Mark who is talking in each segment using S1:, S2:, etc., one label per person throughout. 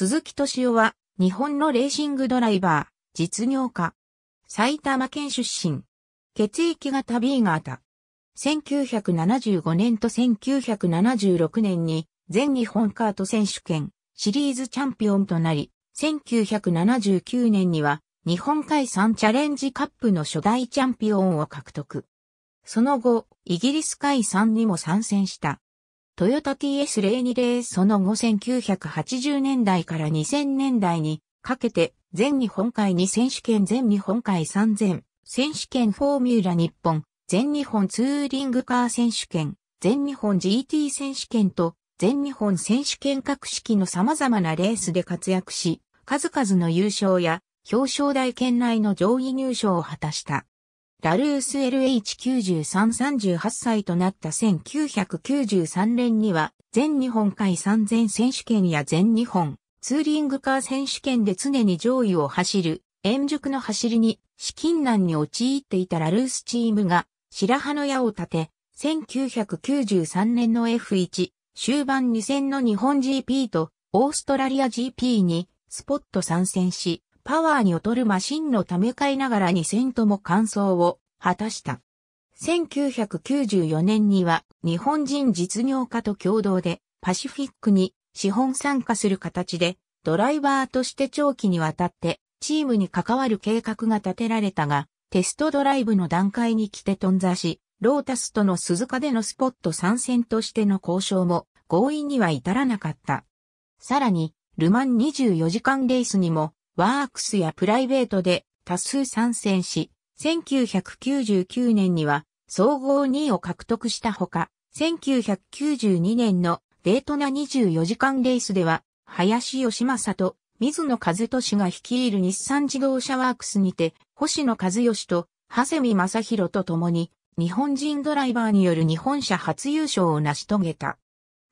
S1: 鈴木敏夫は、日本のレーシングドライバー、実業家。埼玉県出身。血液型 B 型。1975年と1976年に全日本カート選手権シリーズチャンピオンとなり、1979年には日本海産チャレンジカップの初代チャンピオンを獲得。その後、イギリス海産にも参戦した。トヨタ TS020 その後1980年代から2000年代にかけて全日本海に選手権全日本海3000選手権フォーミュラ日本全日本ツーリングカー選手権全日本 GT 選手権と全日本選手権各式の様々なレースで活躍し数々の優勝や表彰台圏内の上位入賞を果たした。ラルース LH9338 歳となった1993年には、全日本海三全選手権や全日本ツーリングカー選手権で常に上位を走る、円熟の走りに資金難に陥っていたラルースチームが白羽の矢を立て、1993年の F1 終盤2戦の日本 GP とオーストラリア GP にスポット参戦し、パワーに劣るマシンのため買いながら2戦とも完走を果たした。1994年には日本人実業家と共同でパシフィックに資本参加する形でドライバーとして長期にわたってチームに関わる計画が立てられたがテストドライブの段階に来て頓挫しロータスとの鈴鹿でのスポット参戦としての交渉も強引には至らなかった。さらにルマン24時間レースにもワークスやプライベートで多数参戦し、1999年には総合2位を獲得したほか、1992年のデートナ24時間レースでは、林義正と水野和俊が率いる日産自動車ワークスにて、星野和義と長谷見正宏と共に、日本人ドライバーによる日本車初優勝を成し遂げた。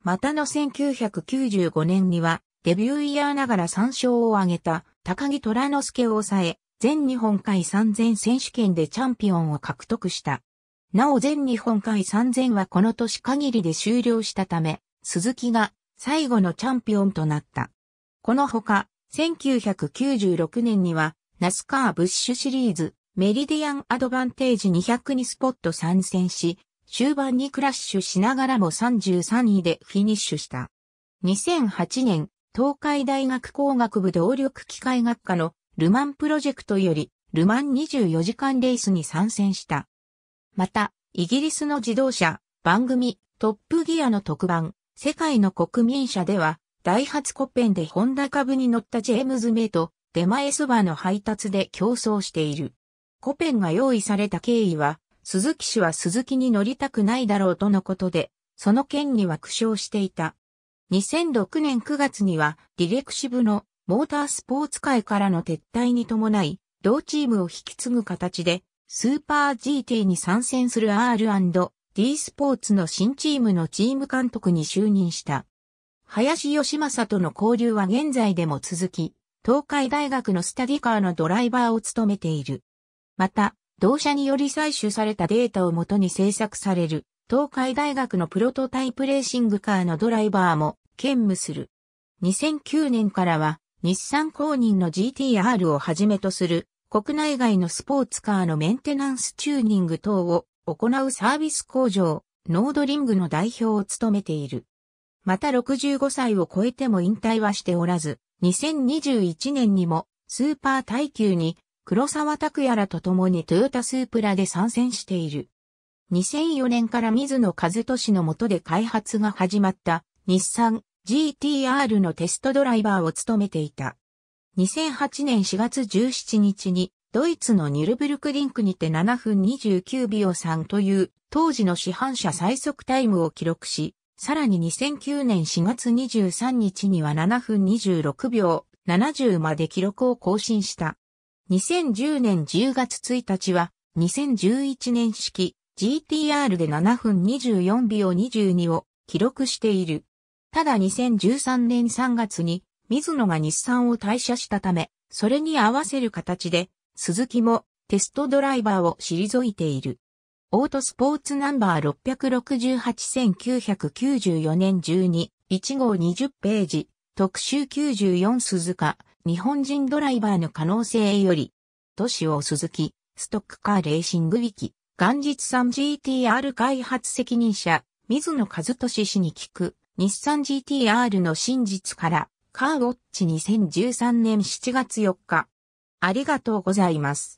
S1: またの1995年には、デビューイヤーながら3勝を挙げた、高木虎之助を抑え、全日本海3000選手権でチャンピオンを獲得した。なお全日本海3000はこの年限りで終了したため、鈴木が最後のチャンピオンとなった。このほか、1996年には、ナスカーブッシュシリーズ、メリディアンアドバンテージ200にスポット参戦し、終盤にクラッシュしながらも33位でフィニッシュした。2008年、東海大学工学部動力機械学科のルマンプロジェクトよりルマン24時間レースに参戦した。また、イギリスの自動車、番組、トップギアの特番、世界の国民車では、ダイハツコペンでホンダ株に乗ったジェームズ・メイとデマエスバの配達で競争している。コペンが用意された経緯は、鈴木氏は鈴木に乗りたくないだろうとのことで、その件には苦笑していた。2006年9月にはディレクシブのモータースポーツ界からの撤退に伴い、同チームを引き継ぐ形で、スーパー GT に参戦する R&D スポーツの新チームのチーム監督に就任した。林義正との交流は現在でも続き、東海大学のスタディカーのドライバーを務めている。また、同社により採取されたデータをもとに制作される東海大学のプロトタイプレーシングカーのドライバーも兼務する。2009年からは日産公認の GTR をはじめとする国内外のスポーツカーのメンテナンスチューニング等を行うサービス工場、ノードリングの代表を務めている。また65歳を超えても引退はしておらず、2021年にもスーパー耐久に黒沢拓也らと共にトヨタスープラで参戦している。2004年から水野和俊の下で開発が始まった日産 GTR のテストドライバーを務めていた。2008年4月17日にドイツのニュルブルクリンクにて7分29秒3という当時の市販車最速タイムを記録し、さらに2009年4月23日には7分26秒70まで記録を更新した。2010年10月1日は2011年式 GTR で7分24秒22を記録している。ただ2013年3月に水野が日産を退社したため、それに合わせる形で、鈴木もテストドライバーを退いている。オートスポーツナンバー668-1994年12、1号20ページ、特集94鈴鹿、日本人ドライバーの可能性より、都市を鈴木、ストックカーレーシングウィキ。元日産 GTR 開発責任者、水野和俊氏に聞く、日産 GTR の真実から、カーウォッチ2013年7月4日。ありがとうございます。